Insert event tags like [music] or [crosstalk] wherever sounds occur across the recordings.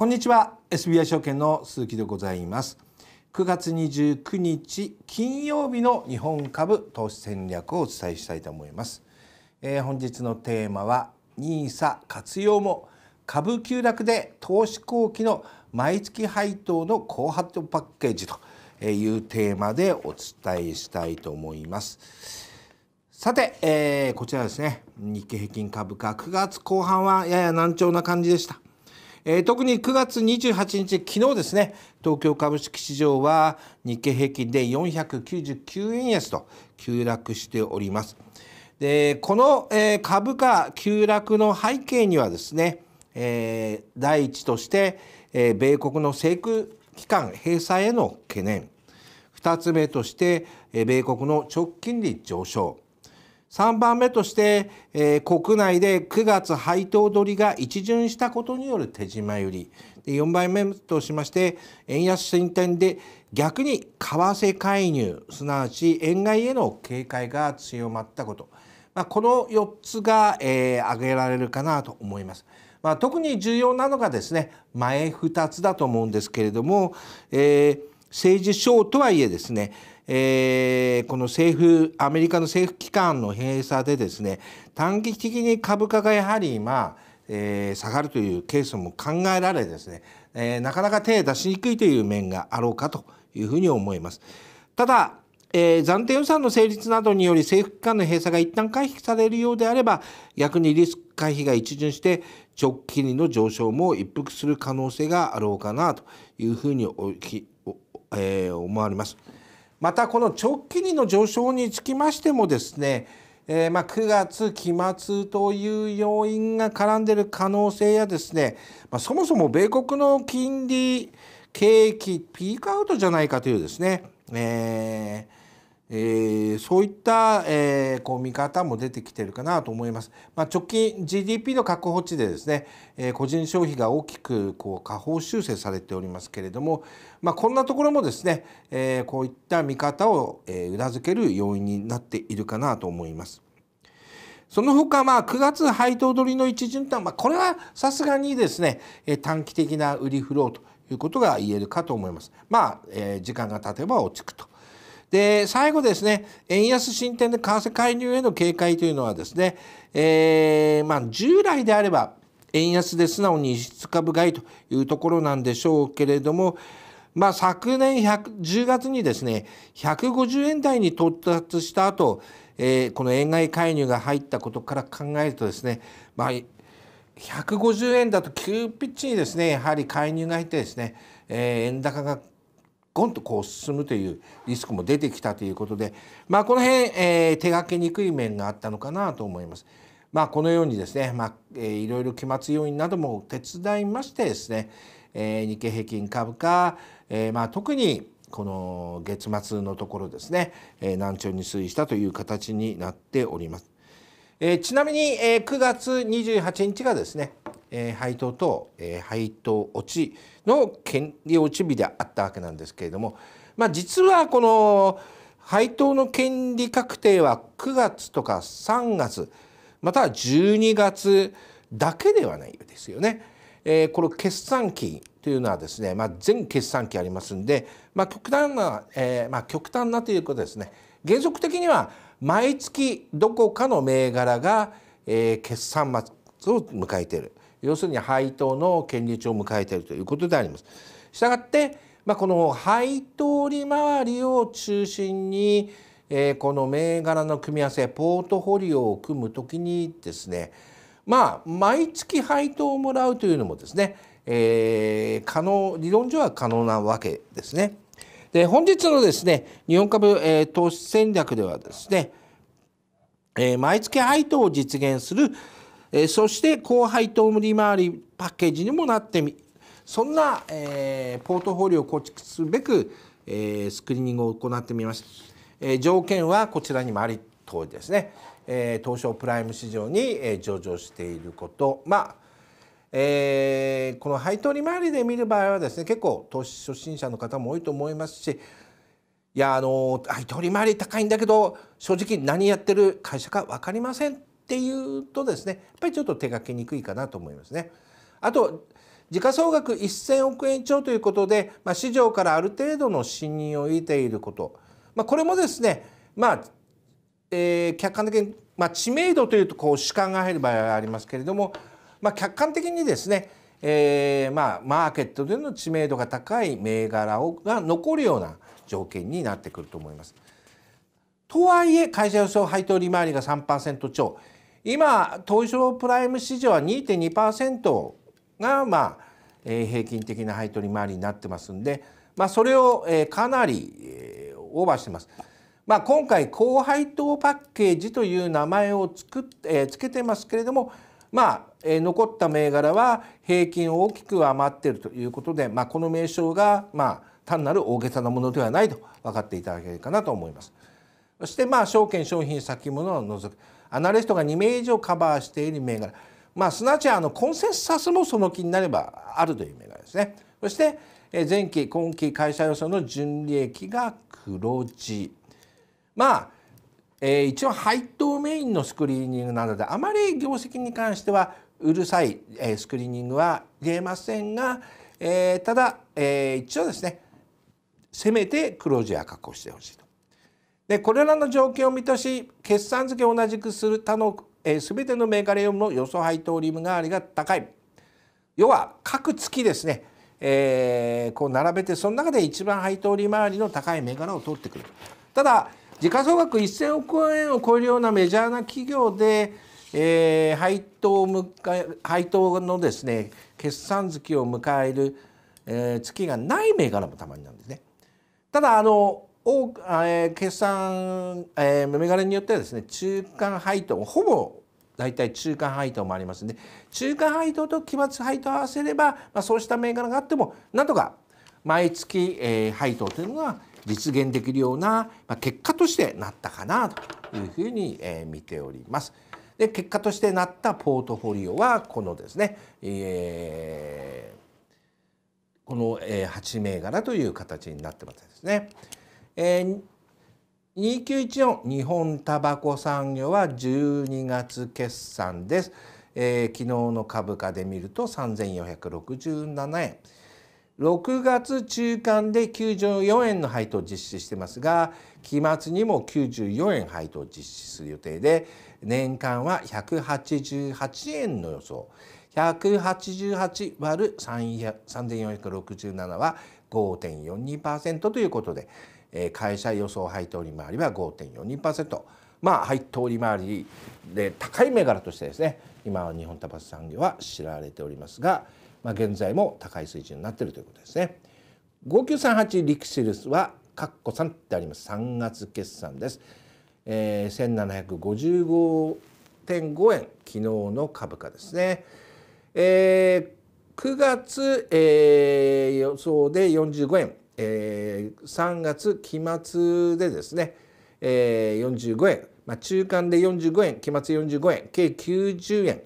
こんにちは SBI 証券の鈴木でございます9月29日金曜日の日本株投資戦略をお伝えしたいと思います、えー、本日のテーマは NISA 活用も株急落で投資後期の毎月配当の高発表パッケージというテーマでお伝えしたいと思いますさて、えー、こちらですね日経平均株価9月後半はやや軟調な感じでしたえー、特に9月28日昨日ですね東京株式市場は日経平均で499円安と急落しております。でこの、えー、株価急落の背景にはですね、えー、第一として、えー、米国の政府機関閉鎖への懸念2つ目として、え米国の直近利上昇3番目として、えー、国内で9月配当取りが一巡したことによる手締まりで4番目としまして円安進展で逆に為替介入すなわち円買いへの警戒が強まったこと、まあ、この4つが、えー、挙げられるかなと思います。まあ、特に重要なのがですね前2つだと思うんですけれども、えー、政治省とはいえですねえー、この政府アメリカの政府機関の閉鎖でですね短期的に株価がやはり今、えー、下がるというケースも考えられですね、えー、なかなか手を出しにくいという面があろうかというふうに思います。ただえー、暫定予算の成立などにより政府機関の閉鎖が一旦回避されるようであれば逆にリスク回避が一巡して直近利の上昇も一服する可能性があろうかなというふうにおき、えー、思われます。またこの長期金利の上昇につきましてもですね、えー、ま9月期末という要因が絡んでいる可能性やですね、まそもそも米国の金利景気ピークアウトじゃないかというですね、えーえー、そういった、えー、こう見方も出てきてるかなと思います。まあ、直近 GDP の確保値でですね、えー、個人消費が大きくこう下方修正されておりますけれども、まあ、こんなところもですね、えこういった見方を、え裏付ける要因になっているかなと思います。その他、まあ、9月配当取りの一循環、まあ、これはさすがにですね、え短期的な売りフローということが言えるかと思います。まあ、え時間が経てば落ち着くと。で、最後ですね、円安進展で為替介入への警戒というのはですね、えー、まあ、従来であれば、円安で素直に輸出株買いというところなんでしょうけれども、まあ、昨年10月にですね150円台に到達した後、えー、この円買い介入が入ったことから考えるとですね、まあ、150円だと急ピッチにですねやはり介入が入ってですね、えー、円高がゴンとこう進むというリスクも出てきたということで、まあ、この辺、えー、手がけにくい面があったのかなと思います。まあ、このようにですね、まあえー、いろいろ期末要因なども手伝いましてですね、えー、日経平均株価、えーまあ、特にこの月末のところですね、えー、難聴に推移したという形になっております。えー、ちなみに、えー、9月28日がですねえー、配当と、えー、配当落ちの権利落ち日であったわけなんですけれども、まあ、実はこの配当の権利確定は9月とか3月または12月だけではないですよね。えー、この決算期というのはですね、まあ、全決算期ありますんで、まあ、極端な、えーまあ、極端なということですね原則的には毎月どこかの銘柄が、えー、決算末を迎えている要するに配当の権利値を迎えているということであります。したがって、まあ、この配当利回りを中心に、えー、この銘柄の組み合わせポートフォリオを組む時にですねまあ毎月配当をもらうというのもですね、えー、可能理論上は可能なわけですね。で本日のですね日本株、えー、投資戦略ではですね、えー、毎月配当を実現するえー、そして高配当利り回りパッケージにもなってみそんな、えー、ポートフォリオを構築すべく、えー、スクリーニングを行ってみました、え条件はこちらにもあり通りですね、え東証プライム市場に、え上場していることまあえー、この配当利回りで見る場合はですね結構投資初心者の方も多いと思いますしいやあの配当利回り高いんだけど正直何やってる会社か分かりませんっていうとですねやっぱりちょっと手がけにくいかなと思いますね。あと時価総額1000億円超ということで、まあ、市場からある程度の信任を得ていること、まあ、これもですね、まあえー、客観的に、まあ、知名度というとこう主観が入る場合はありますけれども、まあ、客観的にですね、えーまあ、マーケットでの知名度が高い銘柄をが残るような条件になってくると思います。とはいえ会社予想配当利回りが3%超今東証プライム市場は2.2%がまあ、えー、平均的な配当利回りになってますんで、まあ、それを、えー、かなり、えー、オーバーしてます。まあ、今回高配当パッケージという名前をつく、えー、つけてますけれども、まあえー、残った銘柄は平均を大きく余っているということで、まあ、この名称が、まあ、単なる大げさなものではないと分かっていただけるかなと思います。そして、まあ、証券商品先物を除くアナリストが2名以上カバーしている銘柄まあすなわちあのコンセンサスもその気になればあるという銘柄ですね。そして前期今期会社予想の純利益が黒字まあ、えー、一応配当メインのスクリーニングなのであまり業績に関してはうるさい、えー、スクリーニングは言えませんが、えー、ただ、えー、一応ですねせめて黒字は確保してほしいと。でこれらの条件を満たし決算付けを同じくする他の、えー、全ての銘柄よりも予想配当リム代わりが高い要は各月ですね、えー、こう並べてその中で一番配当利回りの高い銘柄を取ってくるただ時価総額1,000億円を超えるようなメジャーな企業で、えー、配当を配当のですね決算月を迎える、えー、月がない銘柄もたまになんですね。ただあのを、えー、決算、えー、メガネによってはですね中間配当ほぼ大体中間配当もありますので中間配当と期末配当を合わせれば、まあ、そうした銘柄があってもなんとか毎月、えー、配当というのが実現できるような、まあ、結果としてなったかなというふうに、えー、見ております。で結果としてなったポートフォリオはこのですね、えー、この8銘柄という形になってますですね。えー、2914日本タバコ産業は12月決算です。えー、昨日の株価で見ると3467円。6月中間で94円の配当を実施してますが期末にも94円配当を実施する予定で年間は188円の予想188割る3467は5.42%ということで会社予想配当利回りは5.42%まあ配当利回りで高い銘柄としてですね今は日本タバス産業は知られておりますが、まあ、現在も高い水準になっているということですね。5938リクシルスはカッコ3ってあります3月決算です。えー、1755.5円昨日の株価ですね。えー、9月、えー、予想で45円えー、3月期末でですね、えー、45円、まあ、中間で45円期末45円計90円、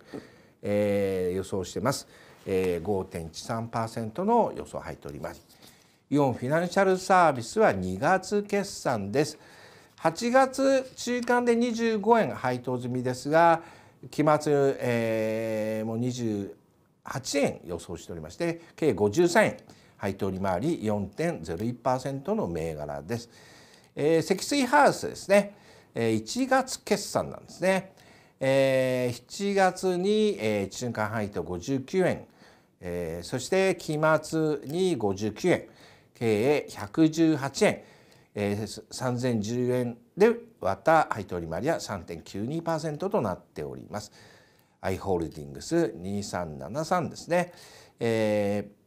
えー、予想してます、えー、5.13%の予想入っておりますイオンフィナンシャルサービスは2月決算です8月中間で25円配当済みですが期末、えー、もう28円予想しておりまして計53円配当利回り4.01%の銘柄です。えー、積水ハウスですね、えー、1月決算なんですね。えー、7月に、えー、中間配当59円、えー、そして期末に59円経営118円、えー、3010円で割った配当利回りは3.92%となっております。アイホールディングス2373ですね。えー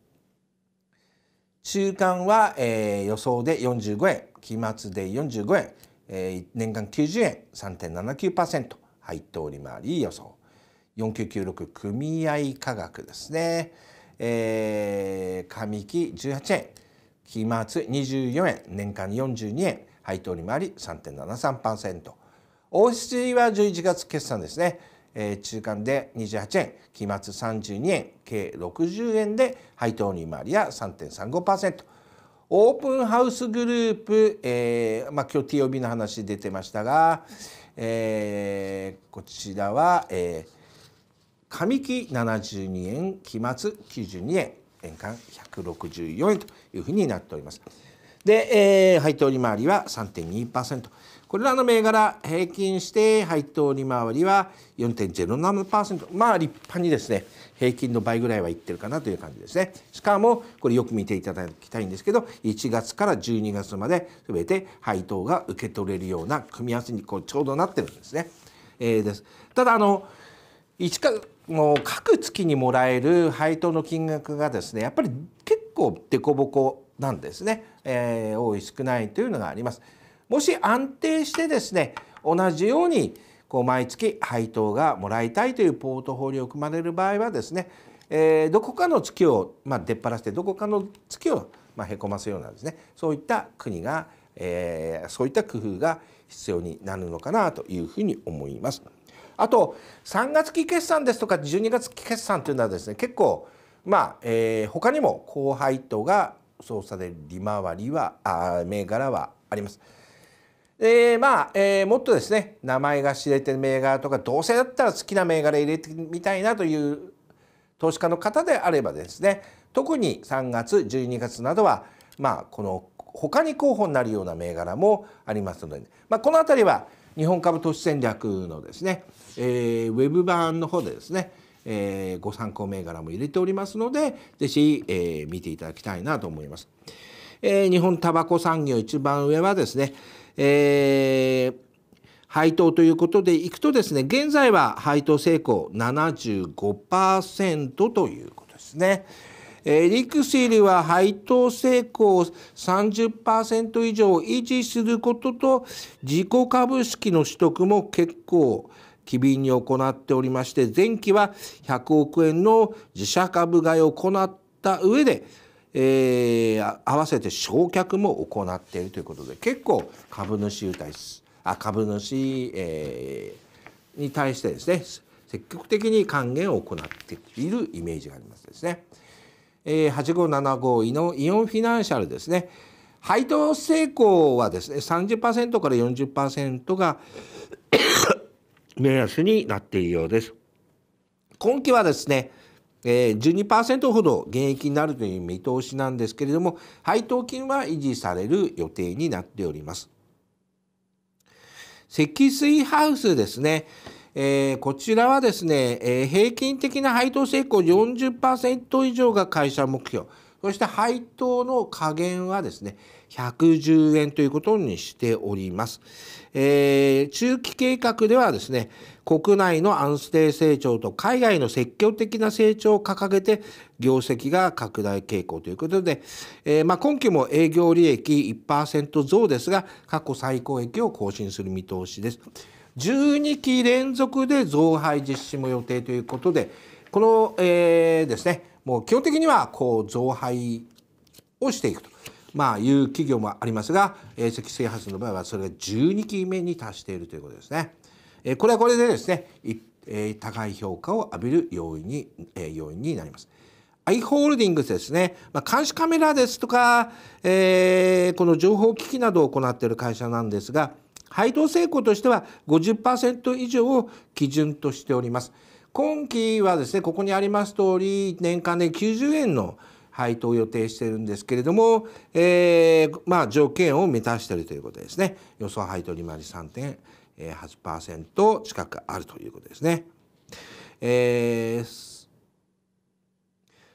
週間は、えー、予想で45円期末で45円、えー、年間90円3.79%配当利回り予想4996組合価格ですね、えー、上期18円期末24円年間42円配当利回り3.73%オーは11月決算ですねえ中間で28円期末32円計60円で配当利回りは3.35%オープンハウスグループ、えーまあ、今日 TOB の話出てましたが、えー、こちらは、えー、上期72円期末92円円間164円というふうになっております。で、えー、配当利回りは3.2%。これらの銘柄平均して配当利回りは4.07%まあ立派にですね平均の倍ぐらいはいってるかなという感じですねしかもこれよく見ていただきたいんですけど1月から12月まで全て配当が受け取れるような組み合わせにこうちょうどなってるんですね。えー、ですただあの1かもう各月にもらえる配当の金額がですねやっぱり結構凸凹なんですね、えー、多い少ないというのがあります。もし安定してですね同じようにこう毎月配当がもらいたいというポートフォリオを組まれる場合はですね、えー、どこかの月を、まあ、出っ張らせてどこかの月を、まあ、へこませようなですねそういった国が、えー、そういった工夫が必要になるのかなというふうに思います。あと3月期決算ですとか12月期決算というのはですね結構まあ、えー、他にも高配当が操作される利回りはあ銘柄はあります。えー、まあ、えー、もっとですね名前が知れてる銘柄とかどうせだったら好きな銘柄入れてみたいなという投資家の方であればですね特に3月12月などはまあこの他に候補になるような銘柄もありますので、まあ、この辺りは日本株投資戦略のですね、えー、ウェブ版の方でですね、えー、ご参考銘柄も入れておりますので是非、えー、見ていただきたいなと思います。えー、日本タバコ産業一番上はですね、えー配当ということでいくとですね現在は配当成功75%ということですね。えー、リクシルは配当成功30%以上維持することと自己株式の取得も結構機敏に行っておりまして前期は100億円の自社株買いを行った上でえー、合わせて償却も行っているということで結構株主優待あ株主、えー、に対してですね積極的に還元を行っているイメージがありますですね。えー、8575イイオンフィナンシャルですね配当成功はですね30%から40%が [coughs] 目安になっているようです。今期はですねえ12%ほど減益になるという見通しなんですけれども配当金は維持される予定になっております。積水ハウスですね、えー、こちらはですね、えー、平均的な配当成功40%以上が会社目標そして配当の加減はですね110円ということにしております、えー、中期計画ではですね国内の安定成長と海外の積極的な成長を掲げて業績が拡大傾向ということで、えー、まあ今期も営業利益1%増ですが過去最高益を更新する見通しです。12期連続で増配実施も予定ということでこの、えー、ですねもう基本的にはこう増配をしていくと。まあ、いう企業もありますが、えー、積水発の場合はそれが12期目に達しているということですね。えこれはこれでですね、え高い評価を浴びる要因に、え要因になります。アイホールディングスですね、まあ、監視カメラですとか、えー、この情報機器などを行っている会社なんですが配当成功としては50%以上を基準としております。今期はですねここにあります通り年間で90円の配当を予定しているんですけれども、えー、まあ条件を満たしているということですね予想配当利回り3.8%近くあるということですね。えー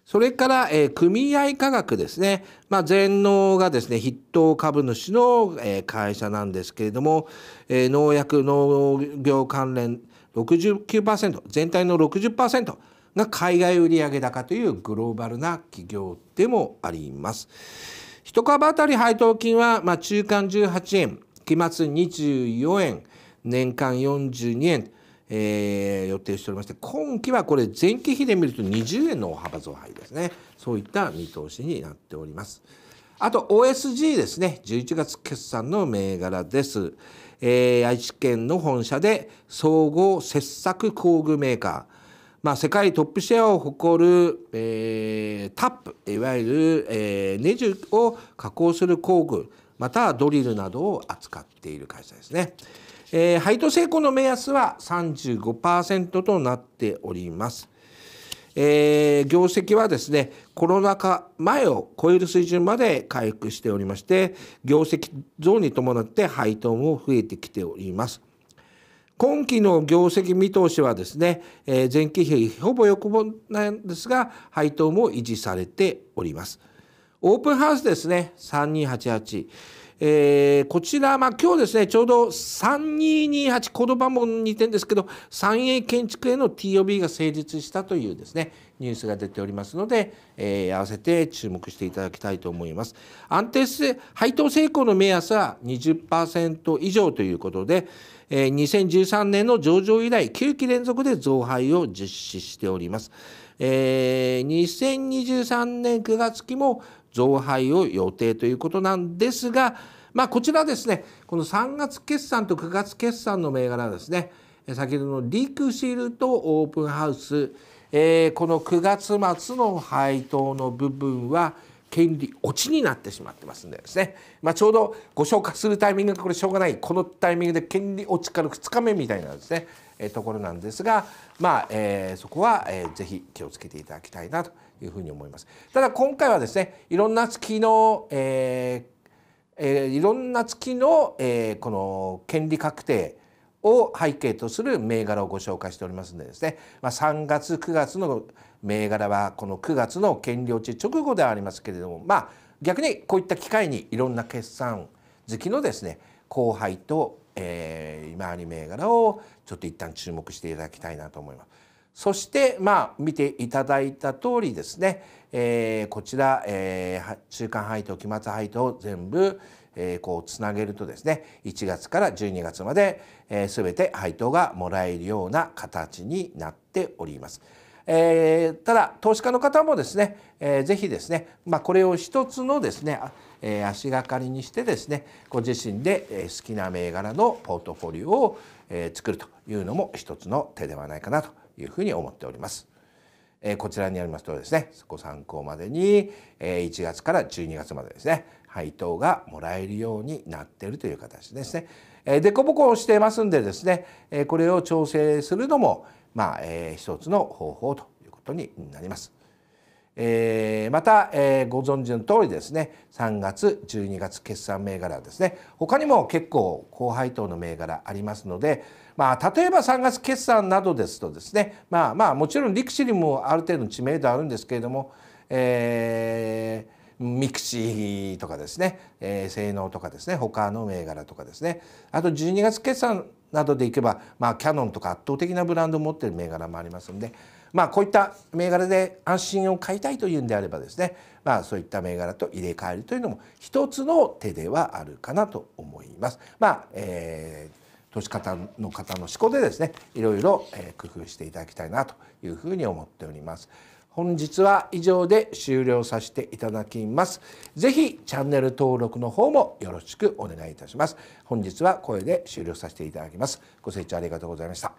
それから、えー、組合価格ですね。まあ、全農がですね、筆頭株主の、えー、会社なんですけれども、えー、農薬、農業関連69%、全体の60%、が海外売上高というグローバルな企業でもあります。一株当たり配当金は、まあ、中間18円期末24円年間42円、えー、予定しておりまして今期はこれ前期比で見ると20円の大幅増配ですねそういった見通しになっております。あと OSG ですね11月決算の銘柄です。えー、愛知県の本社で総合切削工具メーカーまあ、世界トップシェアを誇る、えー、タップいわゆる、えー、ネジを加工する工具またはドリルなどを扱っている会社ですね。えー、配当成功の目安は35%となっております。えー、業績はですねコロナ禍前を超える水準まで回復しておりまして業績増に伴って配当も増えてきております。今期の業績見通しはですね、え前期比ほぼ横ばなんですが配当も維持されておりますオープンハウスですね3288えー、こちら、まあ、今日ですね、ちょうど3228コドバも似てるんですけど、三栄建築への TOB が成立したというですね、ニュースが出ておりますので、えー、合わせて注目していただきたいと思います。安定性、配当成功の目安は20%以上ということで、えー、2013年の上場以来、9期連続で増配を実施しております。えー、2023年9月期も増配を予定ということなんですが、まあ、こちらですねこの3月決算と9月決算の銘柄ですね先ほどのリクシルとオープンハウス、えー、この9月末の配当の部分は権利落ちになってしまってますんでですね、まあ、ちょうどご紹介するタイミングがこれしょうがないこのタイミングで権利落ちから2日目みたいなですね、えー、ところなんですが、まあえー、そこは、えー、ぜひ気をつけていただきたいなというふうに思います。ただ今回はですねいろんな月の、えーえー、いろんな月の、えー、この権利確定を背景とする銘柄をご紹介しておりますのでですね、まあ、3月9月の銘柄はこの9月の権利落ち直後ではありますけれどもまあ逆にこういった機会にいろんな決算好きのですね後輩と、えー、今あり銘柄をちょっと一旦注目していただきたいなと思います。そしてまあ見ていただいた通りですね、えー、こちら、えー、中間配当期末配当を全部、えー、こうつなげるとですね1月から12月まで、えー、全て配当がもらえるような形になっております。えー、ただ投資家の方もですね、えー、ぜひですね、まあ、これを一つのですね、えー、足がかりにしてですねご自身で好きな銘柄のポートフォリオを作るというのも一つの手ではないかなというふうに思っております。えこちらにありますとですねご参考までに、え1月から12月までですね配当がもらえるようになっているという形ですね。えー、デこボしていますんでですね、えこれを調整するのも、まあえー、一つの方法ということになります。えー、また、えー、ご存知の通りですね3月12月決算銘柄ですね他にも結構高配当の銘柄ありますのでまあ、例えば3月決算などですとですね、まあ、まあもちろん力士にもある程度の知名度あるんですけれども、えー、ミクシーとかですね、えー、性能とかですね他の銘柄とかですねあと12月決算などでいけば、まあ、キャノンとか圧倒的なブランドを持っている銘柄もありますので、まあ、こういった銘柄で安心を買いたいというんであればですね、まあ、そういった銘柄と入れ替えるというのも一つの手ではあるかなと思います。まあえー年方の方の思考でですねいろいろ工夫していただきたいなというふうに思っております。本日は以上で終了させていただきます。ぜひチャンネル登録の方もよろしくお願いいたします。本日は声で終了させていただきます。ご清聴ありがとうございました。